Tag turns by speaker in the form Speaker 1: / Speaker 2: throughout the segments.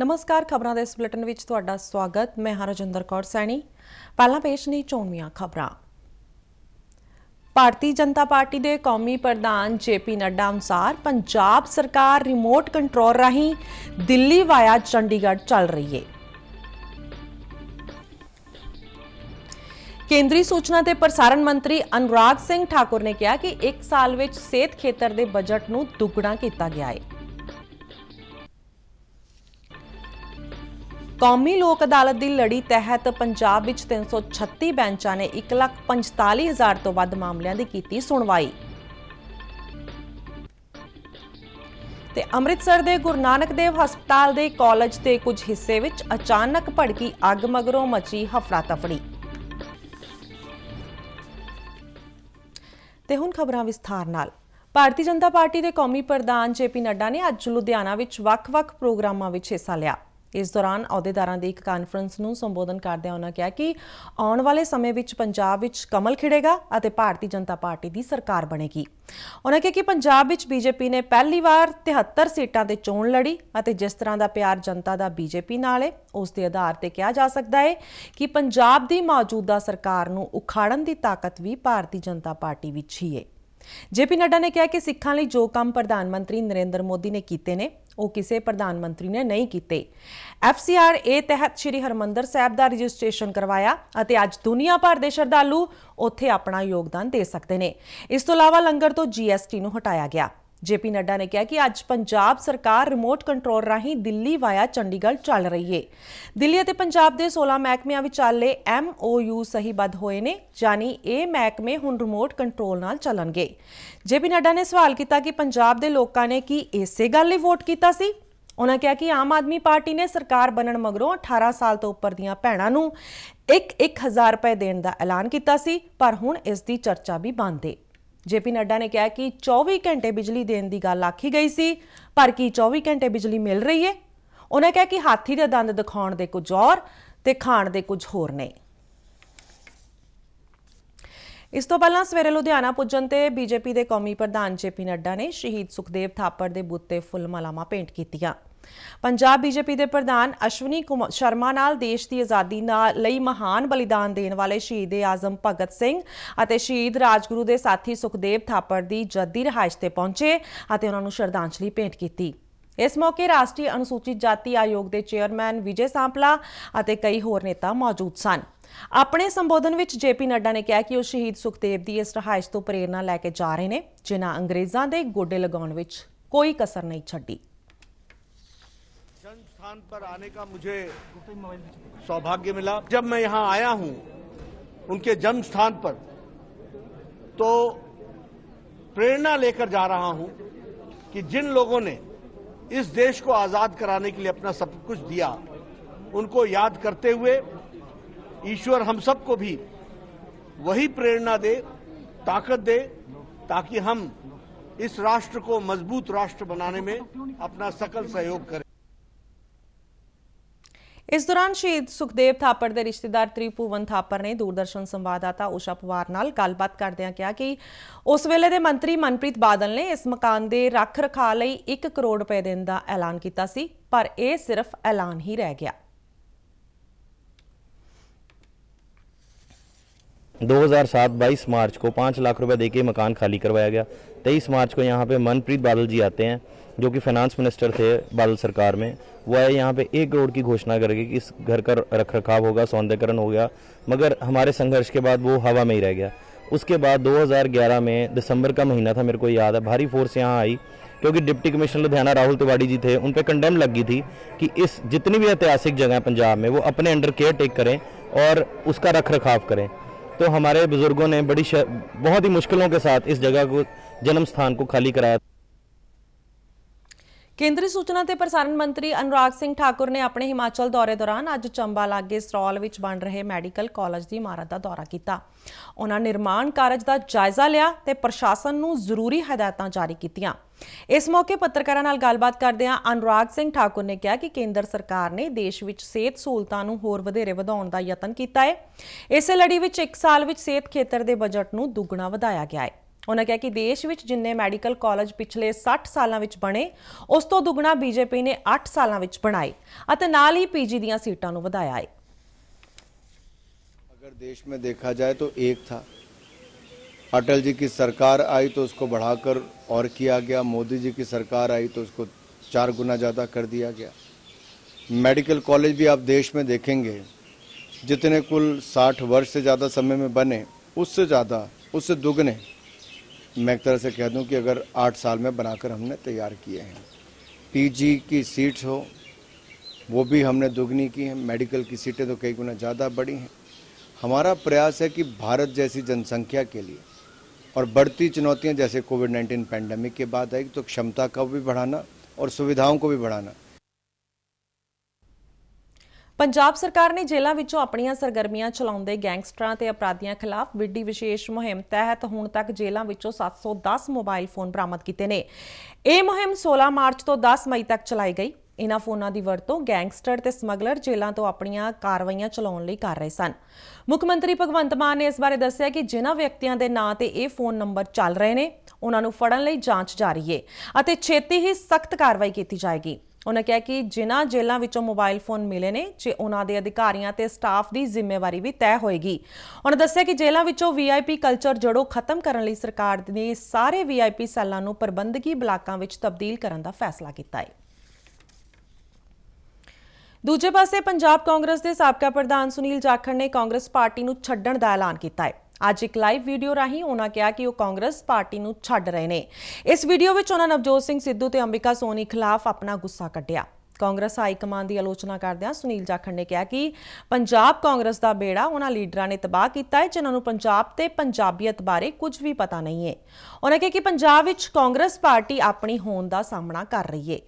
Speaker 1: ਨਮਸਕਾਰ ਖਬਰਾਂ ਦੇ ਇਸ ਬੁਲੇਟਿਨ ਵਿੱਚ ਤੁਹਾਡਾ ਸਵਾਗਤ ਮੈਂ ਹਰਜਿੰਦਰ ਕੌਰ ਸੈਣੀ ਪਹਿਲਾਂ ਪੇਸ਼ ਨੇ ਚੋਣਵੀਆਂ ਖਬਰਾਂ ਭਾਰਤੀ ਜਨਤਾ ਪਾਰਟੀ ਦੇ ਕੌਮੀ ਪ੍ਰਧਾਨ ਜੇਪੀ ਨੱਡਾ ਅਨੁਸਾਰ ਪੰਜਾਬ ਸਰਕਾਰ ਰਿਮੋਟ ਕੰਟਰੋਲ ਰਾਹੀਂ ਦਿੱਲੀ ਵਾਇਆ ਚੰਡੀਗੜ੍ਹ ਚੱਲ ਰਹੀ ਹੈ ਕੇਂਦਰੀ ਸੂਚਨਾ ਤੇ ਪ੍ਰਸਾਰਣ ਮੰਤਰੀ ਅਨੁਰਾਗ ਸਿੰਘ ਠਾਕੁਰ ਨੇ ਕਿਹਾ ਕਿ 1 ਸਾਲ ਵਿੱਚ ਸਿਹਤ ਖੇਤਰ ਦੇ ਬਜਟ ਨੂੰ ਦੁੱਗਣਾ ਕੀਤਾ ਗਿਆ ਹੈ ਕੌਮੀ ਲੋਕ ਅਦਾਲਤ ਦੀ ਲੜੀ ਤਹਿਤ ਪੰਜਾਬ ਵਿੱਚ 336 ਬੈਂਚਾਂ ਨੇ 1,45,000 ਤੋਂ ਵੱਧ ਮਾਮਲਿਆਂ ਦੀ ਕੀਤੀ ਸੁਣਵਾਈ ਤੇ ਅੰਮ੍ਰਿਤਸਰ ਦੇ ਗੁਰੂ ਨਾਨਕ ਦੇਵ ਹਸਪਤਾਲ ਦੇ ਕਾਲਜ ਦੇ ਕੁਝ ਹਿੱਸੇ ਵਿੱਚ ਅਚਾਨਕ ਭੜਕੀ ਅੱਗ ਮਗਰੋਂ ਮਚੀ ਹਫੜਾ ਤਫੜੀ ਤੇ ਹੁਣ ਖਬਰਾਂ ਵਿਸਥਾਰ ਨਾਲ ਭਾਰਤੀ ਜਨਤਾ ਪਾਰਟੀ ਦੇ ਕੌਮੀ ਪ੍ਰਧਾਨ ਜੇਪੀ ਨੱਡਾ ਨੇ ਅੱਜ ਲੁਧਿਆਣਾ ਵਿੱਚ ਵੱਖ-ਵੱਖ ਪ੍ਰੋਗਰਾਮਾਂ ਵਿੱਚ ਹਿੱਸਾ ਲਿਆ ਇਸ ਦੌਰਾਨ ਅਹੁਦੇਦਾਰਾਂ ਦੀ ਇੱਕ ਕਾਨਫਰੰਸ ਨੂੰ ਸੰਬੋਧਨ ਕਰਦਿਆਂ ਉਹਨਾਂ ਕਿਹਾ ਕਿ ਆਉਣ ਵਾਲੇ ਸਮੇਂ ਵਿੱਚ ਪੰਜਾਬ ਵਿੱਚ ਕਮਲ ਖਿੜੇਗਾ ਅਤੇ ਭਾਰਤੀ ਜਨਤਾ ਪਾਰਟੀ ਦੀ ਸਰਕਾਰ ਬਣੇਗੀ ਉਹਨਾਂ ਕਿਹਾ ਕਿ ਪੰਜਾਬ ਵਿੱਚ ਬੀਜੇਪੀ ਨੇ ਪਹਿਲੀ ਵਾਰ 73 ਸੀਟਾਂ ਤੇ ਚੋਣ ਲੜੀ ਅਤੇ ਜਿਸ ਤਰ੍ਹਾਂ ਦਾ ਪਿਆਰ ਜਨਤਾ ਦਾ ਬੀਜੇਪੀ ਨਾਲ ਹੈ ਉਸ ਦੇ ਆਧਾਰ ਤੇ ਕਿਹਾ ਜਾ ਸਕਦਾ ਹੈ ਕਿ ਪੰਜਾਬ ਦੀ ਮੌਜੂਦਾ ਸਰਕਾਰ ਨੂੰ ਉਖਾੜਨ ਦੀ ਤਾਕਤ ਵੀ ਭਾਰਤੀ ਜਨਤਾ ਪਾਰਟੀ ਵਿੱਚ ਹੀ ਹੈ ਜੇਪੀ ਨੱਡਾ ਨੇ ਕਿਹਾ ਕਿ ਸਿੱਖਾਂ ਲਈ ਜੋ ਕੰਮ ਪ੍ਰਧਾਨ ਮੰਤਰੀ ਨਰਿੰਦਰ ਮੋਦੀ ਨੇ ਕੀਤੇ ਨੇ ਉਹ ਕਿਸੇ ਪ੍ਰਧਾਨ ਮੰਤਰੀ ਨੇ ਨਹੀਂ ਕੀਤੇ ਐਫਸੀਆਰ ਏ ਤਹਿਤ ਸ੍ਰੀ ਹਰਮੰਦਰ ਸਾਹਿਬ ਦਾ ਰਜਿਸਟ੍ਰੇਸ਼ਨ ਕਰਵਾਇਆ ਅਤੇ ਅੱਜ ਦੁਨੀਆ ਭਰ ਦੇ ਸ਼ਰਧਾਲੂ ਉੱਥੇ ਆਪਣਾ ਯੋਗਦਾਨ ਦੇ ਸਕਦੇ ਨੇ ਇਸ ਤੋਂ ਇਲਾਵਾ ਲੰਗਰ ਤੋਂ ਜੀਐਸਟੀ ਨੂੰ ਹਟਾਇਆ ਗਿਆ ਜੇਪੀ ਨੱਡਾ ਨੇ ਕਿਹਾ ਕਿ ਅੱਜ ਪੰਜਾਬ ਸਰਕਾਰ ਰਿਮੋਟ ਕੰਟਰੋਲ ਰਾਹੀਂ ਦਿੱਲੀ ਵਾਇਆ ਚੰਡੀਗੜ੍ਹ ਚੱਲ ਰਹੀ ਹੈ ਦਿੱਲੀ ਅਤੇ ਪੰਜਾਬ ਦੇ 16 ਮਹਿਕਮਿਆਂ ਵਿਚਾਲੇ ਐਮਓਯੂ ਸਹੀਬੱਧ ਹੋਏ ਨੇ ਜਾਨੀ ਇਹ ਮਹਿਕਮੇ ਹੁਣ ਰਿਮੋਟ ਕੰਟਰੋਲ ਨਾਲ ਚੱਲਣਗੇ ਜੇਪੀ ਨੱਡਾ ਨੇ ਸਵਾਲ ਕੀਤਾ ਕਿ ਪੰਜਾਬ ਦੇ ਲੋਕਾਂ ਨੇ ਕੀ ਇਸੇ ਗੱਲ ਲਈ ਵੋਟ ਕੀਤਾ ਸੀ ਉਹਨਾਂ ਕਿਹਾ ਕਿ ਆਮ ਆਦਮੀ ਪਾਰਟੀ ਨੇ ਸਰਕਾਰ ਬਣਨ ਮਗਰੋਂ 18 ਸਾਲ ਤੋਂ ਉੱਪਰ ਦੀਆਂ ਭੈਣਾਂ ਨੂੰ 1-1000 ਰੁਪਏ ਦੇਣ ਦਾ ਐਲਾਨ ਕੀਤਾ ਸੀ ਪਰ ਹੁਣ ਇਸ ਦੀ ਚਰਚਾ ਵੀ ਬੰਦ ਹੈ ਜੇਪੀ ਨੱਡਾ ਨੇ ਕਿਹਾ ਕਿ 24 ਘੰਟੇ ਬਿਜਲੀ ਦੇਣ ਦੀ ਗੱਲ ਆਖੀ ਗਈ ਸੀ ਪਰ ਕੀ 24 ਘੰਟੇ ਬਿਜਲੀ ਮਿਲ ਰਹੀ ਹੈ ਉਹਨਾਂ ਕਿਹਾ ਕਿ ਹਾਥੀ ਦੇ ਦੰਦ ਦਿਖਾਉਣ ਦੇ ਕੁਝ ਔਰ ਤੇ ਖਾਣ ਦੇ ਕੁਝ ਹੋਰ ਨੇ ਇਸ ਤੋਂ ਪਹਿਲਾਂ ਸਵੇਰੇ ਲੁਧਿਆਣਾ ਪੁੱਜਣ ਤੇ ਬੀਜੇਪੀ ਦੇ ਕੌਮੀ ਪ੍ਰਧਾਨ ਜੇਪੀ ਨੱਡਾ ਨੇ ਸ਼ਹੀਦ ਸੁਖਦੇਵ ਥਾਪਰ ਦੇ ਬੁੱਤ ਤੇ ਫੁੱਲ ਮਾਲਾਵਾਂ ਭੇਂਟ ਕੀਤੀਆਂ ਪੰਜਾਬ ਬੀਜੇਪੀ ਦੇ ਪ੍ਰਧਾਨ ਅਸ਼ਵਨੀ ਸ਼ਰਮਾ ਨਾਲ ਦੇਸ਼ ਦੀ ਆਜ਼ਾਦੀ ਲਈ ਮਹਾਨ ਬਲੀਦਾਨ ਦੇਣ ਵਾਲੇ ਸ਼ਹੀਦ ਆਜ਼ਮ ਭਗਤ ਸਿੰਘ ਅਤੇ ਸ਼ਹੀਦ ਰਾਜਗੁਰੂ ਦੇ ਸਾਥੀ ਸੁਖਦੇਵ ਥਾਪੜ ਦੀ ਜੱਦੀ ਰਹਾਇਸ਼ ਤੇ ਪਹੁੰਚੇ ਅਤੇ ਉਹਨਾਂ ਨੂੰ ਸ਼ਰਧਾਂਜਲੀ ਭੇਂਟ ਕੀਤੀ ਇਸ ਮੌਕੇ ਰਾਸ਼ਟਰੀ ਅਨੁਸੂਚਿਤ ਜਾਤੀ ਆਯੋਗ ਦੇ ਚੇਅਰਮੈਨ ਵਿਜੇ ਸਾਂਪਲਾ ਅਤੇ ਕਈ ਹੋਰ ਨੇਤਾ ਮੌਜੂਦ ਸਨ ਆਪਣੇ ਸੰਬੋਧਨ ਵਿੱਚ ਜੇਪੀ ਨੱਡਾ ਨੇ ਕਿਹਾ ਕਿ ਉਹ ਸ਼ਹੀਦ ਸੁਖਦੇਵ ਦੀ ਇਸ ਰਹਾਇਸ਼ ਤੋਂ ਪ੍ਰੇਰਣਾ ਲੈ ਕੇ ਜਾ ਰਹੇ ਨੇ ਜਿਨ੍ਹਾਂ ਅੰਗਰੇਜ਼ਾਂ ਦੇ ਗੋਡੇ ਲਗਾਉਣ ਵਿੱਚ ਕੋਈ ਕਸਰ ਨਹੀਂ ਛੱਡੀ
Speaker 2: स्थान पर आने का मुझे तो सौभाग्य मिला जब मैं यहाँ आया हूँ उनके जन्म स्थान पर तो प्रेरणा लेकर जा रहा हूं कि जिन लोगों ने इस देश को आजाद कराने के लिए अपना सब कुछ दिया उनको याद करते हुए ईश्वर हम सबको भी वही प्रेरणा दे ताकत दे ताकि हम इस राष्ट्र को मजबूत राष्ट्र बनाने में अपना सकल सहयोग करें
Speaker 1: ਇਸ ਦੌਰਾਨ ਸ਼ਹੀਦ ਸੁਖਦੇਵ ਥਾਪਰ ਦੇ ਰਿਸ਼ਤੇਦਾਰ ਤ੍ਰਿਪੂਵਨ ਥਾਪਰ ਨੇ ਦੂਰਦਰਸ਼ਨ ਸੰਵਾਦਦਾਤਾ ਉਸ਼ਾ ਪਵਾਰ ਨਾਲ ਗੱਲਬਾਤ ਕਰਦਿਆਂ ਕਿਹਾ ਕਿ ਉਸ ਵੇਲੇ ਦੇ ਮੰਤਰੀ ਮਨਪ੍ਰੀਤ ਬਾਦਲ ਨੇ ਇਸ ਮਕਾਨ ਦੇ ਰੱਖ ਰਖਾ ਲਈ 1 ਕਰੋੜ ਰੁਪਏ ਦੇਣ ਦਾ ਐਲਾਨ ਕੀਤਾ ਸੀ ਪਰ ਇਹ ਸਿਰਫ ਐਲਾਨ ਹੀ ਰਹਿ ਗਿਆ
Speaker 2: 2007-22 मार्च को पाँच लाख रुपए देके मकान खाली करवाया गया तेईस मार्च को यहाँ पे मनप्रीत बादल जी आते हैं जो कि फाइनेंस मिनिस्टर थे बादल सरकार में वो आए यहाँ पे एक करोड़ की घोषणा करके कि इस घर का रख रखाव होगा सौंदर्यकरण हो गया मगर हमारे संघर्ष के बाद वो हवा में ही रह गया उसके बाद 2011 में दिसंबर का महीना था मेरे को याद है भारी फोर्स यहाँ आई क्योंकि डिप्टी कमिश्नर लुधियाना राहुल तिवाड़ी जी थे उन पर कंडेम लग गई थी कि इस जितनी भी ऐतिहासिक जगह है पंजाब में वो अपने अंडर केयर टेक करें और उसका रख रखाव करें तो हमारे बुज़ुर्गों ने बड़ी बहुत ही मुश्किलों के साथ इस जगह को जन्म स्थान को खाली कराया
Speaker 1: ਕੇਂਦਰੀ ਸੂਚਨਾ ਤੇ ਪ੍ਰਸਾਰਣ ਮੰਤਰੀ ਅਨੁਰਾਗ ਸਿੰਘ ਠਾਕੁਰ ਨੇ ਆਪਣੇ ਹਿਮਾਚਲ ਦੌਰੇ ਦੌਰਾਨ ਅੱਜ ਚੰਬਾ ਲਾਗੇ ਸਰੌਲ ਵਿੱਚ ਬਣ ਰਹੇ ਮੈਡੀਕਲ ਕਾਲਜ ਦੀ ਇਮਾਰਤ ਦਾ ਦੌਰਾ ਕੀਤਾ। ਉਹਨਾਂ ਨਿਰਮਾਣ ਕਾਰਜ ਦਾ ਜਾਇਜ਼ਾ ਲਿਆ ਤੇ ਪ੍ਰਸ਼ਾਸਨ ਨੂੰ ਜ਼ਰੂਰੀ ਹਦਾਇਤਾਂ ਜਾਰੀ ਕੀਤੀਆਂ। ਇਸ ਮੌਕੇ ਪੱਤਰਕਾਰਾਂ ਨਾਲ ਗੱਲਬਾਤ ਕਰਦਿਆਂ ਅਨੁਰਾਗ ਸਿੰਘ ਠਾਕੁਰ ਨੇ ਕਿਹਾ ਕਿ ਕੇਂਦਰ ਸਰਕਾਰ ਨੇ ਦੇਸ਼ ਵਿੱਚ ਸਿਹਤ ਸਹੂਲਤਾਂ ਨੂੰ ਹੋਰ ਵਧੇਰੇ ਵਧਾਉਣ ਦਾ ਯਤਨ ਕੀਤਾ ਹੈ ਇਸੇ ਲੜੀ ਵਿੱਚ 1 ਸਾਲ ਵਿੱਚ ਸਿਹਤ ਖੇਤਰ ਦੇ ਬਜਟ ਨੂੰ ਦੁੱਗਣਾ ਵਧਾਇਆ ਗਿਆ ਹੈ ਉਹਨਾਂ ਕਿਹਾ ਕਿ ਦੇਸ਼ ਵਿੱਚ ਜਿੰਨੇ ਮੈਡੀਕਲ ਕਾਲਜ ਪਿਛਲੇ 60 ਸਾਲਾਂ ਵਿੱਚ ਬਣੇ ਉਸ ਤੋਂ ਦੁੱਗਣਾ ਬੀਜੇਪੀ ਨੇ 8 ਸਾਲਾਂ ਵਿੱਚ ਬਣਾਏ ਅਤੇ ਨਾਲ ਹੀ ਪੀਜੀ ਦੀਆਂ ਸੀਟਾਂ ਨੂੰ ਵਧਾਇਆ ਹੈ
Speaker 2: ਅਗਰ ਦੇਸ਼ ਵਿੱਚ ਦੇਖਿਆ ਜਾਏ ਤਾਂ ਇੱਕ ਥਾ अटल जी की सरकार आई तो उसको बढ़ाकर और किया गया मोदी जी की सरकार आई तो उसको चार गुना ज़्यादा कर दिया गया मेडिकल कॉलेज भी आप देश में देखेंगे जितने कुल 60 वर्ष से ज़्यादा समय में बने उससे ज़्यादा उससे दुगने मैं एक तरह से कह दूं कि अगर आठ साल में बनाकर हमने तैयार किए हैं पीजी की सीट्स हो वो भी हमने दुगनी की हैं मेडिकल की सीटें तो कई गुना ज़्यादा बढ़ी हैं हमारा प्रयास है कि भारत जैसी जनसंख्या के लिए और बढ़ती चुनौतियां जैसे कोविड 19 पैंडेमिक के बाद आई तो क्षमता को भी बढ़ाना और सुविधाओं को भी बढ़ाना
Speaker 1: ਪੰਜਾਬ ਸਰਕਾਰ ਨੇ ਜੇਲ੍ਹਾਂ ਵਿੱਚੋਂ ਆਪਣੀਆਂ ਸਰਗਰਮੀਆਂ ਚਲਾਉਂਦੇ ਗੈਂਗਸਟਰਾਂ ਤੇ ਅਪਰਾਧੀਆਂ ਖਿਲਾਫ ਵਿੱਢੀ ਵਿਸ਼ੇਸ਼ ਮੁਹਿੰਮ ਤਹਿਤ ਹੁਣ ਤੱਕ ਜੇਲ੍ਹਾਂ ਵਿੱਚੋਂ 710 ਮੋਬਾਈਲ ਫੋਨ ਬਰਾਮਦ ਕੀਤੇ ਨੇ ਇਹ ਮੁਹਿੰਮ 16 ਮਾਰਚ ਤੋਂ 10 ਮਈ ਤੱਕ ਚਲਾਈ ਗਈ ਇਹਨਾਂ ਫੋਨਾਂ ਦੀ ਵਰਤੋਂ ਗੈਂਗਸਟਰ ਤੇ ਸਮਗਲਰ ਜੇਲ੍ਹਾਂ ਤੋਂ ਆਪਣੀਆਂ ਕਾਰਵਾਈਆਂ ਚਲਾਉਣ ਲਈ ਕਰ ਰਹੇ ਸਨ ਮੁੱਖ ਮੰਤਰੀ ਭਗਵੰਤ ਮਾਨ ਨੇ ਇਸ ਬਾਰੇ ਦੱਸਿਆ ਕਿ ਜਿਨ੍ਹਾਂ ਵਿਅਕਤੀਆਂ ਦੇ ਨਾਂ ਤੇ ਇਹ ਫੋਨ ਨੰਬਰ ਚੱਲ ਰਹੇ ਨੇ ਉਹਨਾਂ ਨੂੰ ਫੜਨ ਲਈ ਜਾਂਚ ਜਾਰੀ ਹੈ ਅਤੇ ਛੇਤੀ ਹੀ ਸਖਤ ਕਾਰਵਾਈ ਕੀਤੀ ਜਾਏਗੀ ਉਹਨਾਂ ਕਿਹਾ ਕਿ ਜਿਨ੍ਹਾਂ ਜੇਲ੍ਹਾਂ ਵਿੱਚੋਂ ਮੋਬਾਈਲ ਫੋਨ ਮਿਲੇ ਨੇ ਜੇ ਉਹਨਾਂ ਦੇ ਅਧਿਕਾਰੀਆਂ ਤੇ ਸਟਾਫ ਦੀ ਜ਼ਿੰਮੇਵਾਰੀ ਵੀ ਤੈਅ ਹੋਏਗੀ ਉਹਨਾਂ ਦੱਸਿਆ ਕਿ ਜੇਲ੍ਹਾਂ ਵਿੱਚੋਂ ਵੀਆਈਪੀ ਕਲਚਰ ਜੜੋ ਖਤਮ ਕਰਨ ਲਈ ਸਰਕਾਰ ਨੇ ਸਾਰੇ ਵੀਆਈਪੀ ਸੈੱਲਾਂ ਨੂੰ ਪ੍ਰਬੰਧਕੀ ਬਲਾਕਾਂ ਵਿੱਚ ਤਬਦੀਲ ਕਰਨ ਦਾ ਫੈਸਲਾ ਕੀਤਾ ਹੈ ਦੂਜੇ ਪਾਸੇ ਪੰਜਾਬ ਕਾਂਗਰਸ ਦੇ ਸਾਬਕਾ ਪ੍ਰਧਾਨ ਸੁਨੀਲ ਜਾਖੜ ਨੇ ਕਾਂਗਰਸ ਪਾਰਟੀ ਨੂੰ ਛੱਡਣ ਦਾ ਐਲਾਨ ਕੀਤਾ ਹੈ ਅੱਜ ਇੱਕ ਲਾਈਵ ਵੀਡੀਓ ਰਾਹੀਂ ਉਹਨਾਂ ਕਿਹਾ ਕਿ ਉਹ ਕਾਂਗਰਸ ਪਾਰਟੀ ਨੂੰ ਛੱਡ ਰਹੇ ਨੇ ਇਸ ਵੀਡੀਓ ਵਿੱਚ ਉਹਨਾਂ ਨਵਜੋਤ ਸਿੰਘ ਸਿੱਧੂ ਤੇ ਅੰਬਿਕਾ ਸੋਨੀ ਖਿਲਾਫ ਆਪਣਾ ਗੁੱਸਾ ਕੱਢਿਆ ਕਾਂਗਰਸ ਹਾਈ ਕਮਾਂਡ ਦੀ ਆਲੋਚਨਾ ਕਰਦਿਆਂ ਸੁਨੀਲ ਜਾਖੜ ਨੇ ਕਿਹਾ ਕਿ ਪੰਜਾਬ ਕਾਂਗਰਸ ਦਾ ਬੇੜਾ ਉਹਨਾਂ ਲੀਡਰਾਂ ਨੇ ਤਬਾਹ ਕੀਤਾ ਹੈ ਜਿਨ੍ਹਾਂ ਨੂੰ ਪੰਜਾਬ ਤੇ ਪੰਜਾਬੀਅਤ ਬਾਰੇ ਕੁਝ ਵੀ ਪਤਾ ਨਹੀਂ ਹੈ ਉਹਨਾਂ ਕਿਹਾ ਕਿ ਪੰਜਾਬ ਵਿੱਚ ਕਾਂਗਰਸ ਪਾਰਟੀ ਆਪਣੀ ਹੋਣ ਦਾ ਸਾਹਮਣਾ ਕਰ ਰਹੀ ਹੈ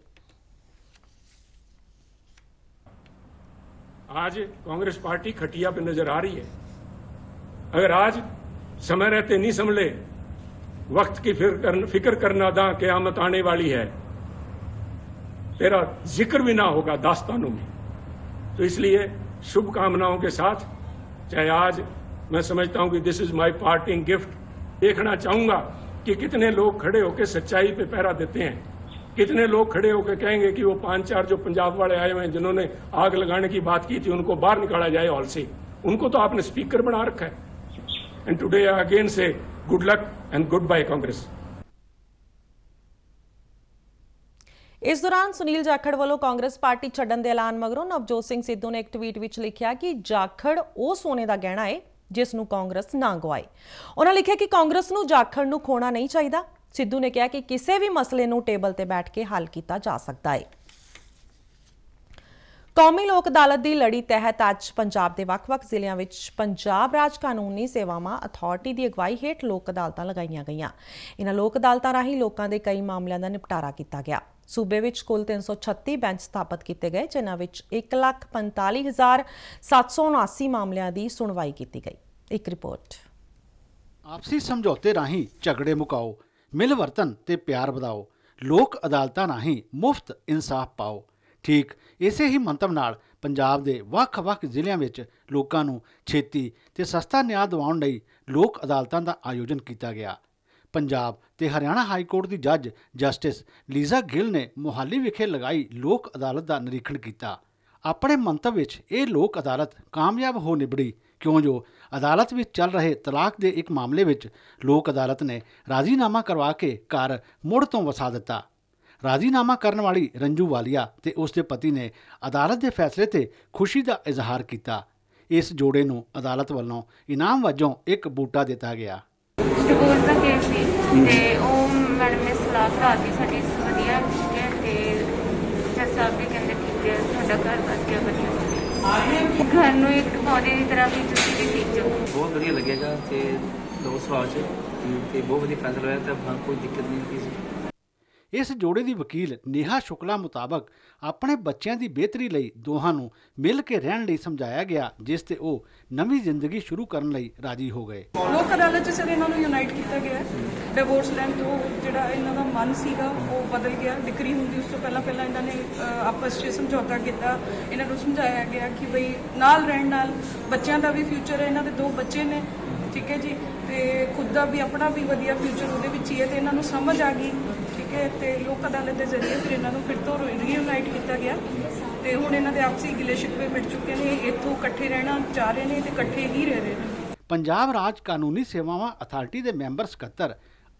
Speaker 2: आज कांग्रेस पार्टी खटिया पे नजर आ रही है अगर आज समय रहते नहीं संभले वक्त की फिक्र करना, फिक्र करना क्यामत आने वाली है तेरा जिक्र भी ना होगा दास्तानों में तो इसलिए शुभकामनाओं के साथ चाहे आज मैं समझता हूं कि this is my parting gift देखना चाहूंगा कि कितने लोग खड़े होकर सच्चाई पे पैरा देते हैं कितने लोग खड़े होकर कहेंगे कि वो पांच चार जो पंजाब वाले आए हुए हैं जिन्होंने आग लगाने की बात की थी उनको बाहर निकाला जाए हॉल से उनको तो आपने स्पीकर बना रखा है and today again say good luck and good bye Congress
Speaker 1: ਇਸ ਦੌਰਾਨ ਸੁਨੀਲ ਜਾਖੜ ਵੱਲੋਂ ਕਾਂਗਰਸ ਪਾਰਟੀ ਛੱਡਣ ਦੇ ਐਲਾਨ ਮਗਰੋਂ ਨਵਜੋਤ ਸਿੰਘ ਸਿੱਧੂ ਨੇ ਇੱਕ ਟਵੀਟ ਵਿੱਚ ਲਿਖਿਆ ਕਿ ਜਾਖੜ ਉਹ ਸੋਨੇ ਦਾ ਗਹਿਣਾ ਹੈ ਜਿਸ ਨੂੰ ਕਾਂਗਰਸ ਨਾ ਗਵਾਏ ਉਹਨਾਂ ਲਿਖਿਆ ਕਿ ਕਾਂਗਰਸ ਨੂੰ ਜਾਖੜ ਨੂੰ ਖੋਣਾ ਸਿੱਧੂ ਨੇ ਕਿਹਾ ਕਿ ਕਿਸੇ ਵੀ ਮਸਲੇ ਨੂੰ ਟੇਬਲ ਤੇ ਬੈਠ ਕੇ ਹੱਲ ਕੀਤਾ ਜਾ ਸਕਦਾ ਹੈ ਕੌਮੀ ਲੋਕ ਅਦਾਲਤ ਦੀ ਲੜੀ ਤਹਿਤ ਅੱਜ ਪੰਜਾਬ ਦੇ ਵੱਖ-ਵੱਖ ਜ਼ਿਲ੍ਹਿਆਂ ਵਿੱਚ ਪੰਜਾਬ ਰਾਜ ਕਾਨੂੰਨੀ ਸੇਵਾਵਾਂ ਅਥਾਰਟੀ ਦੀ ਅਗਵਾਈ ਹੇਠ ਲੋਕ ਅਦਾਲਤਾਂ ਲਗਾਈਆਂ ਗਈਆਂ ਇਹਨਾਂ ਲੋਕ ਅਦਾਲਤਾਂ ਰਾਹੀਂ ਲੋਕਾਂ ਦੇ ਕਈ ਮਾਮਲਿਆਂ ਦਾ ਨਿਪਟਾਰਾ ਕੀਤਾ ਗਿਆ ਸੂਬੇ ਵਿੱਚ ਕੁੱਲ 336 ਬੈਂਚ ਸਥਾਪਿਤ ਕੀਤੇ ਗਏ ਜਿਨ੍ਹਾਂ ਵਿੱਚ 145779 ਮਾਮਲਿਆਂ ਦੀ ਸੁਣਵਾਈ ਕੀਤੀ ਗਈ ਇੱਕ ਰਿਪੋਰਟ
Speaker 2: ਆਪਸੀ ਸਮਝੌਤੇ ਰਾਹੀਂ ਝਗੜੇ ਮੁਕਾਓ ਮਿਲ ਵਰਤਨ ਤੇ ਪਿਆਰ ਵਧਾਓ ਲੋਕ ਅਦਾਲਤਾਂ ਨਹੀਂ ਮੁਫਤ ਇਨਸਾਫ ਪਾਓ ਠੀਕ ਇਸੇ ਹੀ ਮੰਤਵ ਨਾਲ ਪੰਜਾਬ ਦੇ ਵੱਖ-ਵੱਖ ਜ਼ਿਲ੍ਹਿਆਂ ਵਿੱਚ ਲੋਕਾਂ ਨੂੰ ਛੇਤੀ ਤੇ ਸਸਤਾ ਨਿਆਂ ਦਿਵਾਉਣ ਲਈ ਲੋਕ ਅਦਾਲਤਾਂ ਦਾ ਆਯੋਜਨ ਕੀਤਾ ਗਿਆ ਪੰਜਾਬ ਤੇ ਹਰਿਆਣਾ ਹਾਈ ਕੋਰਟ ਦੀ ਜੱਜ ਜਸਟਿਸ ਲੀਜ਼ਾ ਗਿੱਲ ਨੇ ਮੁਹਾਲੀ ਵਿਖੇ ਲਗਾਈ ਲੋਕ ਅਦਾਲਤ ਦਾ ਨਿਰੀਖਣ ਕੀਤਾ ਆਪਣੇ ਮੰਤਵ ਵਿੱਚ ਇਹ ਲੋਕ ਅਦਾਲਤ ਕਾਮਯਾਬ ਹੋ ਨਿਬੜੀ ਕਿਉਂ ਜੋ ਅਦਾਲਤ ਵਿੱਚ ਚੱਲ ਰਹੇ ਤਲਾਕ ਦੇ ਇੱਕ ਮਾਮਲੇ ਵਿੱਚ ਲੋਕ ਅਦਾਲਤ ਨੇ ਰਾਜ਼ੀਨਾਮਾ ਕਰਵਾ ਕੇ ਘਰ ਮੁੜ ਤੋਂ ਵਸਾ ਦਿੱਤਾ ਰਾਜ਼ੀਨਾਮਾ ਕਰਨ ਵਾਲੀ ਰੰਜੂ ਵਾਲੀਆ ਤੇ ਉਸ ਦੇ ਪਤੀ ਨੇ ਅਦਾਲਤ ਦੇ ਫੈਸਲੇ ਤੇ ਖੁਸ਼ੀ ਦਾ ਇਜ਼ਹਾਰ ਕੀਤਾ ਇਸ ਜੋੜੇ ਨੂੰ ਅਦਾਲਤ ਵੱਲੋਂ ਇਨਾਮ ਵਜੋਂ ਇੱਕ ਬੂਟਾ ਦਿੱਤਾ ਗਿਆ ਡਿਵੋਰਸ
Speaker 1: ਦਾ ਕੇਸ ਸੀ ਤੇ ਉਹ ਮੈਡਮ ਨੇ ਸਲਾਹ ਕਰਾਤੀ ਸਾਡੀ ਵਧੀਆ ਹੈ ਤੇ ਜੱਜ ਵੀ ਕਹਿੰਦੇ ਕਿ ਤੁਹਾਡਾ ਘਰ ਵਸ ਗਿਆ ਵਧੀਆ ਘਰ ਨੂੰ ਇੱਕ ਤੁਹਾਡੇ ਦੀ ਤਰ੍ਹਾਂ ਵੀ
Speaker 2: ਤੁਸੀਂ ਵੀ ਠੀਕ ਬਹੁਤ ਵਧੀਆ ਲੱਗੇਗਾ ਤੇ ਦੋ ਸਵਾਲ ਚ ਤੇ ਬਹੁਤ ਵਧੀਆ ਫੈਸਲਾ ਹੋਇਆ ਤਾਂ ਆਪਾਂ ਕੋਈ ਦਿੱਕਤ ਨਹੀਂ ਕੀਤੀ ਸੀ ਇਸ ਜੋੜੇ ਦੀ ਵਕੀਲ ਨੇਹਾ ਸ਼ੁਕਲਾ ਮੁਤਾਬਕ ਆਪਣੇ ਬੱਚਿਆਂ ਦੀ ਬਿਹਤਰੀ ਲਈ ਦੋਹਾਂ ਨੂੰ ਮਿਲ ਕੇ ਰਹਿਣ ਲਈ ਸਮਝਾਇਆ ਗਿਆ ਜਿਸ ਤੇ ਉਹ ਨਵੀਂ ਜ਼ਿੰਦਗੀ ਸ਼ੁਰੂ ਕਰਨ ਲਈ ਰਾਜੀ ਹੋ ਗਏ ਲੋਕ ਅਦਾਲਤ 'ਚ ਸਿਰ ਇਹਨਾਂ ਨੂੰ ਯੂਨਾਈਟ
Speaker 1: ਕੀਤਾ ਗਿਆ ਡਿਵੋਰਸ ਲੈਣ ਤੋਂ ਜਿਹੜਾ ਇਹਨਾਂ ਦਾ ਮਨ ਸੀਗਾ ਉਹ ਬਦਲ ਗਿਆ ਡਿਕਰੀ ਹੁੰਦੀ ਉਸ ਤੋਂ ਪਹਿਲਾਂ ਪਹਿਲਾਂ ਇਹਨਾਂ ਨੇ ਆਪਸ ਵਿੱਚ ਸਮਝੌਤਾ ਕੀਤਾ ਇਹਨਾਂ ਨੂੰ ਸਮਝਾਇਆ ਗਿਆ ਕਿ ਬਈ ਨਾਲ ਰਹਿਣ ਨਾਲ ਬੱਚਿਆਂ ਦਾ ਵੀ ਫਿਊਚਰ ਹੈ ਇਹਨਾਂ ਦੇ ਦੋ ਬੱਚੇ ਨੇ ਠੀਕ ਹੈ ਜੀ ਤੇ ਖੁਦ ਦਾ ਵੀ ਆਪਣਾ ਵੀ ਵਧੀਆ ਫਿਊਚਰ ਉਹਦੇ ਵਿੱਚ ਹੀ ਹੈ ਤੇ ਇਹਨਾਂ ਨੂੰ ਸਮਝ ਆ ਗਈ ਠੀਕ ਹੈ ਤੇ ਲੋਕ ਅਦਾਲਤ ਦੇ ਜ਼ਰੀਏ ਫਿਰ ਇਹਨਾਂ ਨੂੰ ਫਿਰ ਤੋਂ ਰੀਯੂਨਾਈਟ ਕੀਤਾ ਗਿਆ ਤੇ ਹੁਣ ਇਹਨਾਂ ਦੇ ਆਪਸੀ ਗਿਲੇ ਸ਼ਿਕਵੇ ਮਿਟ ਚੁੱਕੇ ਨੇ ਇੱਥੋਂ ਇਕੱਠੇ ਰਹਿਣਾ ਚਾਹ ਰਹੇ ਨੇ ਤੇ ਇਕੱਠੇ ਹੀ ਰਹਿ ਰਹੇ ਨੇ
Speaker 2: ਪੰਜਾਬ ਰਾਜ ਕਾਨੂੰਨੀ ਸੇਵਾਵਾਂ ਅਥਾਰਟੀ ਦੇ ਮੈਂਬਰ ਸਕੱਤਰ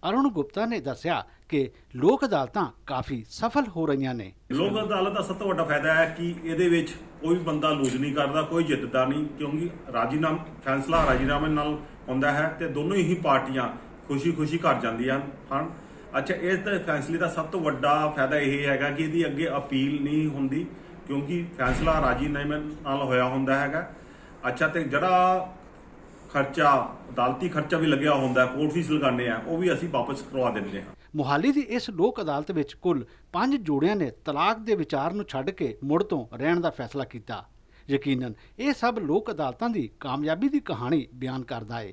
Speaker 2: ਅਰੁਣ ਗੁਪਤਾ ਨੇ ਦੱਸਿਆ ਕਿ ਲੋਕ ਅਦਾਲਤਾਂ ਕਾਫੀ ਸਫਲ ਹੋ ਰਹੀਆਂ ਨੇ ਲੋਕ ਅਦਾਲਤ ਦਾ ਸਭ ਤੋਂ ਵੱਡਾ ਫਾਇਦਾ ਹੈ ਕਿ ਇਹਦੇ ਵਿੱਚ ਕੋਈ ਬੰਦਾ ਲੂਜ਼ ਨਹੀਂ ਕਰਦਾ ਕੋਈ ਜਿੱਤਦਾ ਨਹੀਂ ਕਿਉਂਕਿ ਰਾਜੀਨਾਮ ਫੈਸਲਾ ਰਾਜੀਨਾਮੇ ਨਾਲ ਹੁੰਦਾ ਹੈ ਤੇ ਦੋਨੋਂ ਹੀ ਪਾਰਟੀਆਂ ਖੁਸ਼ੀ-ਖੁਸ਼ੀ ਘਰ ਜਾਂਦੀਆਂ ਹਨ ਅੱਛਾ ਇਸ ਫੈਸਲੇ ਦਾ ਸਭ ਤੋਂ ਵੱਡਾ ਫਾਇਦਾ ਇਹ ਹੈਗਾ ਕਿ ਇਹਦੀ ਅੱਗੇ ਅਪੀਲ ਨਹੀਂ ਹੁੰਦੀ ਕਿਉਂਕਿ ਫੈਸਲਾ ਰਾਜੀਨਾਮੇ ਨਾਲ ਹੋਇਆ ਹੁੰਦਾ ਹੈਗਾ ਅੱਛਾ ਤੇ ਜਿਹੜਾ ਖਰਚਾ ਅਦਾਲਤੀ ਖਰਚਾ ਵੀ ਲੱਗਿਆ ਹੁੰਦਾ ਕੋਰਟ ਫੀਸ ਲਗਾਣੇ ਆ ਉਹ ਵੀ ਅਸੀਂ ਵਾਪਸ ਕਰਵਾ ਦਿੰਦੇ ਹਾਂ ਮੁਹਾਲੀ ਦੀ ਇਸ ਲੋਕ ਅਦਾਲਤ ਵਿੱਚ ਕੁੱਲ 5 ਜੋੜਿਆਂ ਨੇ ਤਲਾਕ ਦੇ ਵਿਚਾਰ ਨੂੰ ਛੱਡ ਕੇ ਮੁੜ ਤੋਂ ਰਹਿਣ ਦਾ ਫੈਸਲਾ ਕੀਤਾ ਯਕੀਨਨ ਇਹ ਸਭ ਲੋਕ ਅਦਾਲਤਾਂ ਦੀ ਕਾਮਯਾਬੀ ਦੀ ਕਹਾਣੀ ਬਿਆਨ ਕਰਦਾ ਹੈ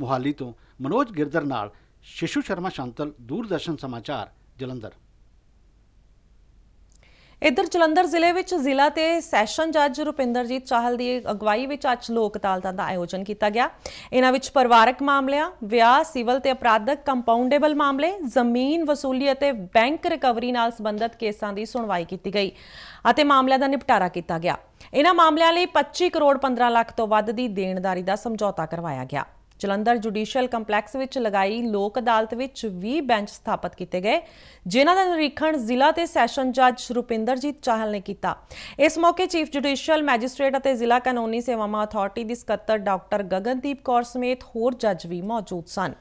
Speaker 2: ਮੁਹਾਲੀ ਤੋਂ ਮਨੋਜ ਗਿਰਦਰ ਨਾਲ ਸ਼ਿਸ਼ੂ ਸ਼ਰਮਾ ਸ਼ਾਂਤਲ ਦੂਰਦਰਸ਼ਨ ਸਮਾਚਾਰ ਜਲੰਧਰ
Speaker 1: ਇਧਰ ਜਲੰਧਰ ਜ਼ਿਲ੍ਹੇ ਵਿੱਚ ਜ਼ਿਲ੍ਹਾ ਤੇ ਸੈਸ਼ਨ ਜੱਜ ਰੁਪਿੰਦਰਜੀਤ ਚਾਹਲ ਦੀ ਅਗਵਾਈ ਵਿੱਚ ਅੱਜ ਲੋਕ ਅਦਾਲਤਾਂ ਦਾ ਆਯੋਜਨ ਕੀਤਾ ਗਿਆ ਇਹਨਾਂ ਵਿੱਚ ਪਰਿਵਾਰਕ ਮਾਮਲਿਆਂ ਵਿਆਹ ਸਿਵਲ ਤੇ ਅਪਰਾਧਕ ਕੰਪਾਊਂਡੇਬਲ ਮਾਮਲੇ ਜ਼ਮੀਨ ਵਸੂਲੀ ਅਤੇ ਬੈਂਕ ਰਿਕਵਰੀ ਨਾਲ ਸੰਬੰਧਿਤ ਕੇਸਾਂ ਦੀ ਸੁਣਵਾਈ ਕੀਤੀ ਗਈ ਅਤੇ ਮਾਮਲਿਆਂ ਦਾ ਨਿਪਟਾਰਾ ਕੀਤਾ ਗਿਆ ਇਹਨਾਂ ਮਾਮਲਿਆਂ ਲਈ 25 ਕਰੋੜ 15 ਲੱਖ ਤੋਂ ਵੱਧ ਦੀ ਦੇਣਦਾਰੀ ਦਾ ਸਮਝੌਤਾ ਕਰਵਾਇਆ ਗਿਆ ਜਲੰਧਰ ਜੁਡੀਸ਼ੀਅਲ ਕੰਪਲੈਕਸ ਵਿੱਚ ਲਗਾਈ ਲੋਕ ਅਦਾਲਤ ਵਿੱਚ 20 ਬੈਂਚ ਸਥਾਪਿਤ ਕੀਤੇ ਗਏ ਜਿਨ੍ਹਾਂ ਦਾ ਨਿਰੀਖਣ ਜ਼ਿਲ੍ਹਾ ਤੇ ਸੈਸ਼ਨ ਜੱਜ ਰੁਪਿੰਦਰਜੀਤ ਚਾਹਲ ਨੇ ਕੀਤਾ ਇਸ ਮੌਕੇ ਚੀਫ ਜੁਡੀਸ਼ੀਅਲ ਮੈਜਿਸਟ੍ਰੇਟ ਅਤੇ ਜ਼ਿਲ੍ਹਾ ਕਾਨੂੰਨੀ ਸੇਵਾਵਾਂ ਅਥਾਰਟੀ ਦੀ ਸਕੱਤਰ ਡਾਕਟਰ ਗਗਨਦੀਪ ਕੌਰ ਸਮੇਤ ਹੋਰ ਜੱਜ ਵੀ ਮੌਜੂਦ ਸਨ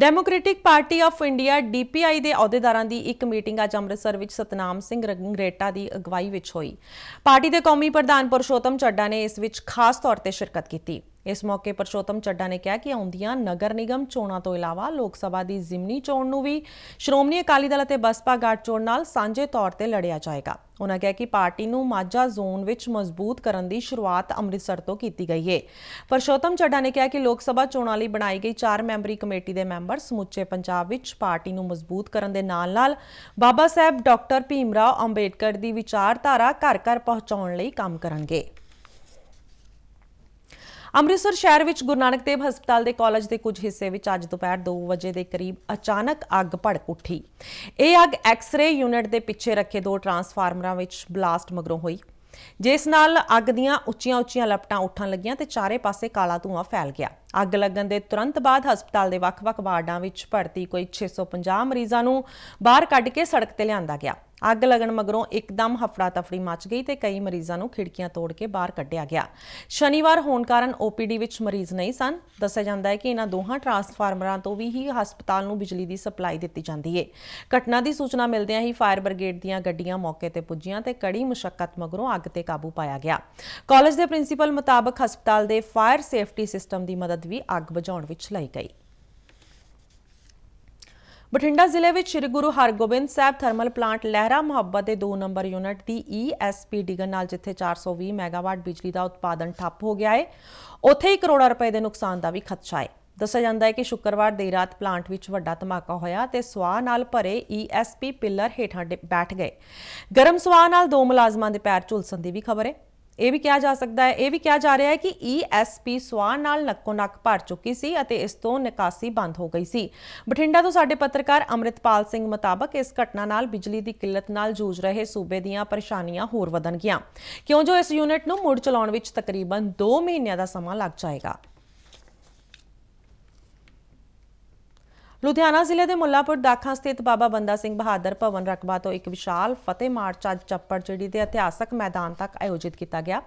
Speaker 1: Democratic Party of India DPI ਦੇ ਅਹੁਦੇਦਾਰਾਂ ਦੀ ਇੱਕ ਮੀਟਿੰਗ ਅੱਜ ਅੰਮ੍ਰਿਤਸਰ ਵਿੱਚ ਸਤਨਾਮ ਸਿੰਘ ਰੰਗਰੇਟਾ ਦੀ ਅਗਵਾਈ ਵਿੱਚ ਹੋਈ ਪਾਰਟੀ ਦੇ ਕੌਮੀ ਪ੍ਰਧਾਨ ਪਰਸ਼ੋਤਮ ਚੱਡਾ ਨੇ ਇਸ ਵਿੱਚ ਖਾਸ ਤੌਰ ਤੇ ਸ਼ਿਰਕਤ ਕੀਤੀ ਇਸ ਮੌਕੇ ਪਰਸ਼ੋਤਮ ਚੱਡਾ ਨੇ ਕਿਹਾ ਕਿ ਆਉਂਦੀਆਂ ਨਗਰ ਨਿਗਮ ਚੋਣਾਂ ਤੋਂ ਇਲਾਵਾ ਲੋਕ ਸਭਾ ਦੀ ਜ਼ਿਮਨੀ ਚੋਣ ਨੂੰ ਵੀ ਸ਼੍ਰੋਮਣੀ ਅਕਾਲੀ ਦਲ ਅਤੇ ਬਸਪਾ ਗਾਟ ਚੋਣ ਨਾਲ ਸਾਂਝੇ ਤੌਰ ਤੇ ਲੜਿਆ ਜਾਏਗਾ ਉਹਨਾਂ ਕਿਹਾ ਕਿ ਪਾਰਟੀ ਨੂੰ ਮਾਝਾ ਜ਼ੋਨ ਵਿੱਚ ਮਜ਼ਬੂਤ ਕਰਨ ਦੀ ਸ਼ੁਰੂਆਤ ਅੰਮ੍ਰਿਤਸਰ ਤੋਂ ਕੀਤੀ ਗਈ ਹੈ ਪਰਸ਼ੋਤਮ ਚੱਡਾ ਨੇ ਕਿਹਾ ਕਿ ਲੋਕ ਸਭਾ ਚੋਣਾਂ ਲਈ ਬਣਾਈ ਗਈ 4 ਮੈਂਬਰੀ ਕਮੇਟੀ ਦੇ ਮੈਂਬਰ ਸਮੁੱਚੇ ਪੰਜਾਬ ਵਿੱਚ ਪਾਰਟੀ ਨੂੰ ਮਜ਼ਬੂਤ ਕਰਨ ਦੇ ਨਾਲ-ਨਾਲ ਬਾਬਾ ਸਾਹਿਬ ਡਾਕਟਰ ਭੀਮਰਾਓ ਅੰਬੇਡਕਰ ਦੀ ਵਿਚਾਰਧਾਰਾ ਘਰ-ਘਰ ਪਹੁੰਚਾਉਣ ਲਈ ਕੰਮ ਕਰਨਗੇ ਅੰਮ੍ਰਿਤਸਰ ਸ਼ਹਿਰ ਵਿੱਚ ਗੁਰੂ ਨਾਨਕ ਦੇਵ ਹਸਪਤਾਲ ਦੇ ਕਾਲਜ ਦੇ ਕੁਝ ਹਿੱਸੇ ਵਿੱਚ ਅੱਜ ਦੁਪਹਿਰ 2 ਵਜੇ ਦੇ ਕਰੀਬ ਅਚਾਨਕ ਅੱਗ ਭੜਕ ਉੱਠੀ ਇਹ ਅੱਗ ਐਕਸ-ਰੇ ਯੂਨਿਟ ਦੇ ਪਿੱਛੇ ਰੱਖੇ ਦੋ ਟਰਾਂਸਫਾਰਮਰਾਂ ਵਿੱਚ ਬਲਾਸਟ ਮਗਰੋਂ ਹੋਈ ਜਿਸ ਨਾਲ ਅੱਗ ਦੀਆਂ ਉੱਚੀਆਂ-ਉੱਚੀਆਂ ਲਪਟਾਂ ਉੱਠਣ ਲੱਗੀਆਂ ਤੇ ਚਾਰੇ ਪਾਸੇ ਕਾਲਾ ਧੂਆਂ ਫੈਲ ਗਿਆ ਅੱਗ ਲੱਗਣ ਦੇ ਤੁਰੰਤ ਬਾਅਦ ਹਸਪਤਾਲ ਦੇ ਵੱਖ-ਵੱਖ ਵਾਰਡਾਂ ਵਿੱਚ ਭਰਤੀ ਕੋਈ 650 ਮਰੀਜ਼ਾਂ ਨੂੰ ਬਾਹਰ ਕੱਢ ਕੇ ਸੜਕ ਤੇ ਲਿਆਂਦਾ ਗਿਆ ਅੱਗ ਲੱਗਣ ਮਗਰੋਂ ਇੱਕਦਮ ਹਫੜਾ ਤਫੜੀ ਮਚ ਗਈ ਤੇ ਕਈ ਮਰੀਜ਼ਾਂ ਨੂੰ ਖਿੜਕੀਆਂ ਤੋੜ ਕੇ ਬਾਹਰ ਕੱਢਿਆ ਗਿਆ ਸ਼ਨੀਵਾਰ ਹੋਣ ਕਾਰਨ ਓਪੀਡੀ ਵਿੱਚ ਮਰੀਜ਼ ਨਹੀਂ ਸਨ ਦੱਸਿਆ ਜਾਂਦਾ ਹੈ ਕਿ ਇਹਨਾਂ ਦੋਹਾਂ ਟਰਾਂਸਫਾਰਮਰਾਂ ਤੋਂ ਵੀ ਹੀ ਹਸਪਤਾਲ ਨੂੰ ਬਿਜਲੀ ਦੀ ਸਪਲਾਈ ਦਿੱਤੀ ਜਾਂਦੀ ਹੈ ਘਟਨਾ ਦੀ ਸੂਚਨਾ ਮਿਲਦਿਆਂ ਹੀ ਫਾਇਰ ਬ੍ਰਿਗੇਡ ਦੀਆਂ ਗੱਡੀਆਂ ਮੌਕੇ ਤੇ ਪੁੱਜੀਆਂ ਤੇ ਕੜੀ ਮੁਸ਼ਕਲ ਮਗਰੋਂ ਅੱਗ ਤੇ ਕਾਬੂ ਪਾਇਆ ਗਿਆ ਕਾਲਜ ਦੇ ਪ੍ਰਿੰਸੀਪਲ ਮੁਤਾਬਕ ਹਸਪਤਾਲ ਦੇ ਫਾਇਰ ਸੇਫਟੀ ਸਿਸਟਮ ਦੀ ਮਦਦ ਵੀ ਅੱਗ ਬੁਝਾਉਣ ਵਿੱਚ ਲਈ ਗਈ ਬਠਿੰਡਾ ਜ਼ਿਲ੍ਹੇ ਵਿੱਚ ਸ੍ਰੀ ਗੁਰੂ ਹਰਗੋਬਿੰਦ ਸਾਹਿਬ ਥਰਮਲ ਪਲਾਂਟ ਲਹਿਰਾ ਮੁਹੱਬਤ ਦੇ 2 ਨੰਬਰ ਯੂਨਿਟ ਦੀ ESP ਡਿਗਨ ਨਾਲ ਜਿੱਥੇ 420 ਮੈਗਾਵਾਟ ਬਿਜਲੀ ਦਾ ਉਤਪਾਦਨ ਠੱਪ ਹੋ ਗਿਆ ਹੈ ਉੱਥੇ ਹੀ ਕਰੋੜਾਂ ਰੁਪਏ ਦੇ ਨੁਕਸਾਨ ਦਾ ਵੀ ਖਤਸ਼ਾ ਹੈ ਦੱਸਿਆ ਜਾਂਦਾ ਹੈ ਕਿ ਸ਼ੁੱਕਰਵਾਰ ਦੇ ਰਾਤ ਪਲਾਂਟ ਵਿੱਚ ਵੱਡਾ ਧਮਾਕਾ ਹੋਇਆ ਤੇ ਸਵਾਹ ਨਾਲ ਭਰੇ ESP ਪਿੱਲਰ ਹੇਠਾਂ ਬੈਠ ਗਏ ਗਰਮ ਸਵਾਹ ਨਾਲ ਦੋ ਮੁਲਾਜ਼ਮਾਂ ਦੇ ਪੈਰ ਝੁਲਸਣ ਦੀ ਵੀ ਖਬਰ ਹੈ ਇਹ ਵੀ ਕਿਹਾ ਜਾ ਸਕਦਾ ਹੈ ਇਹ ਵੀ ਕਿਹਾ ਜਾ ਰਿਹਾ ਹੈ ਕਿ ਈਐਸਪੀ e ਸਵਾਨ ਨਾਲ ਨੱਕੋ ਨੱਕ ਭਰ ਚੁੱਕੀ ਸੀ ਅਤੇ ਇਸ ਤੋਂ ਨਿਕਾਸੀ ਬੰਦ ਹੋ ਗਈ ਸੀ ਬਠਿੰਡਾ ਤੋਂ ਸਾਡੇ ਪੱਤਰਕਾਰ ਅਮਰਿਤਪਾਲ ਸਿੰਘ ਮੁਤਾਬਕ ਇਸ ਘਟਨਾ ਨਾਲ ਬਿਜਲੀ ਦੀ ਕਿੱਲਤ ਨਾਲ ਜੂਝ ਰਹੇ ਸੂਬੇ ਦੀਆਂ ਪਰੇਸ਼ਾਨੀਆਂ ਹੋਰ ਵਧਣਗੀਆਂ ਕਿਉਂ ਜੋ ਇਸ ਯੂਨਿਟ ਨੂੰ ਮੁੜ ਚਲਾਉਣ ਵਿੱਚ ਤਕਰੀਬਨ 2 ਮਹੀਨਿਆਂ ਦਾ ਸਮਾਂ ਲੱਗ ਜਾਏਗਾ ਲੁਧਿਆਣਾ ਜ਼ਿਲ੍ਹੇ ਦੇ ਮੁੱਲਾਪੁਰ ਦਾਖਾਂ ਸਥਿਤ ਬਾਬਾ ਬੰਦਾ ਸਿੰਘ ਬਹਾਦਰ ਭਵਨ ਰਕਬਾ ਤੋਂ ਇੱਕ ਵਿਸ਼ਾਲ ਫਤਿਹ ਮਾਰਚ ਅੱਜ ਚੱਪੜ ਜਿਹੜੀ ਦੇ ਇਤਿਹਾਸਕ ਮੈਦਾਨ ਤੱਕ ਆਯੋਜਿਤ ਕੀਤਾ ਗਿਆ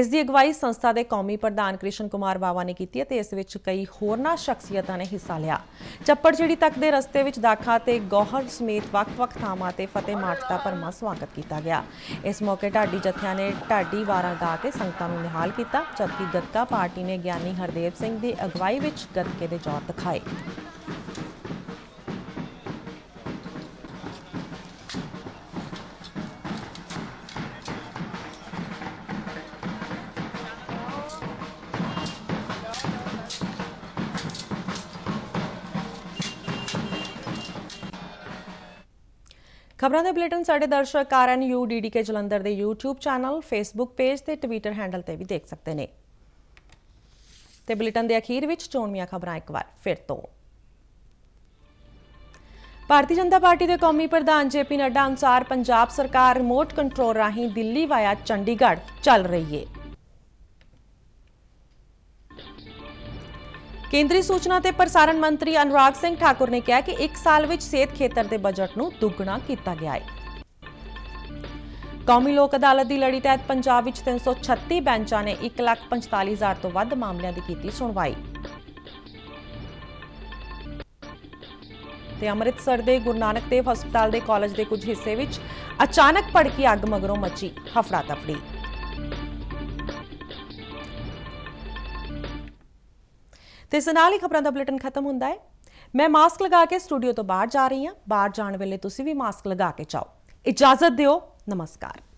Speaker 1: ਇਸ ਦੀ ਅਗਵਾਈ ਸੰਸਥਾ ਦੇ ਕੌਮੀ ਪ੍ਰਧਾਨ ਕ੍ਰਿਸ਼ਨ ਕੁਮਾਰ ਬਾਵਾ ਨੇ ਕੀਤੀ ਅਤੇ ਇਸ ਵਿੱਚ ਕਈ ਹੋਰਨਾਂ ਸ਼ਖਸੀਅਤਾਂ ਨੇ ਹਿੱਸਾ ਲਿਆ ਚੱਪੜ ਜਿਹੜੀ ਤੱਕ ਦੇ ਰਸਤੇ ਵਿੱਚ ਦਾਖਾਂ ਤੇ ਗੋਹਰ ਸਮੇਤ ਵੱਖ-ਵੱਖ ਥਾਵਾਂ ਤੇ ਫਤਿਹ ਮਾਰਚ ਦਾ ਪਰਮਾ ਸਵਾਗਤ ਕੀਤਾ ਗਿਆ ਇਸ ਮੌਕੇ ਢਾਡੀ ਜਥਿਆਂ ਨੇ ਢਾਡੀ ਵਾਰਾਂ ਗਾ ਕੇ ਸੰਗਤਾਂ ਨੂੰ ਨਿਹਾਲ ਕੀਤਾ ਜਦਕਿ ਗੱਤਕਾ ਪਾਰਟੀ ਨੇ ਗਿਆਨੀ ਹਰਦੇਵ ਸਿੰਘ ਦੀ ਅਗਵਾਈ ਵਿੱਚ ਗੱਤਕੇ ਦੇ ਜੋਰ ਦਿਖਾਏ ਖਬਰਾਂ ਦੇ ਬੁਲੇਟਿਨ ਸਾਡੇ ਦਰਸ਼ਕ ਐਨ ਯੂ ਡੀਡੀਕੇ ਜਲੰਧਰ ਦੇ YouTube ਚੈਨਲ Facebook ਪੇਜ ਤੇ Twitter ਹੈਂਡਲ ਤੇ ਵੀ ਦੇਖ ਸਕਦੇ ਨੇ ਤੇ ਬੁਲੇਟਿਨ ਦੇ ਅਖੀਰ ਵਿੱਚ ਚੋਣਵੀਆਂ ਖਬਰਾਂ ਇੱਕ ਵਾਰ ਫਿਰ ਤੋਂ ਭਾਰਤੀ ਜਨਤਾ ਪਾਰਟੀ ਦੇ ਕੌਮੀ ਪ੍ਰਧਾਨ ਜੇਪੀ ਨੱਡਾ ਅਨੁਸਾਰ ਪੰਜਾਬ ਸਰਕਾਰ ਰਿਮੋਟ ਕੰਟਰੋਲ ਰਾਹੀਂ ਦਿੱਲੀ ਵਾਇਆ ਚੰਡੀਗੜ੍ਹ ਚੱਲ ਰਹੀ ਹੈ ਕੇਂਦਰੀ ਸੂਚਨਾ ਤੇ ਪ੍ਰਸਾਰਣ ਮੰਤਰੀ ਅਨੁਰਾਗ ਸਿੰਘ ਠਾਕੁਰ ਨੇ ਕਿਹਾ ਕਿ 1 ਸਾਲ ਵਿੱਚ ਸਿਹਤ ਖੇਤਰ ਦੇ ਬਜਟ ਨੂੰ ਦੁੱਗਣਾ ਕੀਤਾ ਗਿਆ ਹੈ ਕੌਮੀ ਲੋਕ ਅਦਾਲਤ ਦੀ ਲੜੀ ਤਹਿਤ ਪੰਜਾਬ ਵਿੱਚ 336 ਬੈਂਚਾਂ ਨੇ 1,45,000 ਤੋਂ ਵੱਧ ਮਾਮਲਿਆਂ ਦੀ ਕੀਤੀ ਸੁਣਵਾਈ ਤੇ ਅੰਮ੍ਰਿਤਸਰ ਦੇ ਗੁਰੂ ਨਾਨਕ ਦੇਵ ਹਸਪਤਾਲ ਦੇ ਕਾਲਜ ਦੇ ਕੁਝ ਹਿੱਸੇ ਵਿੱਚ ਅਚਾਨਕ ਭੜਕੀ ਅੱਗ ਮਗਰੋਂ ਮੱਚੀ ਹਫੜਾ ਤਫੜੀ ਤੇ ਇਸ ਨਾਲ ਹੀ ਖਬਰਾਂ ਦਾ ਬੁਲੇਟਿਨ ਖਤਮ ਹੁੰਦਾ ਹੈ ਮੈਂ ਮਾਸਕ ਲਗਾ ਕੇ ਸਟੂਡੀਓ ਤੋਂ ਬਾਹਰ ਜਾ ਰਹੀ ਹਾਂ ਬਾਹਰ ਜਾਣ ਵੇਲੇ ਤੁਸੀਂ ਵੀ ਮਾਸਕ ਲਗਾ ਕੇ ਜਾਓ ਇਜਾਜ਼ਤ ਦਿਓ ਨਮਸਕਾਰ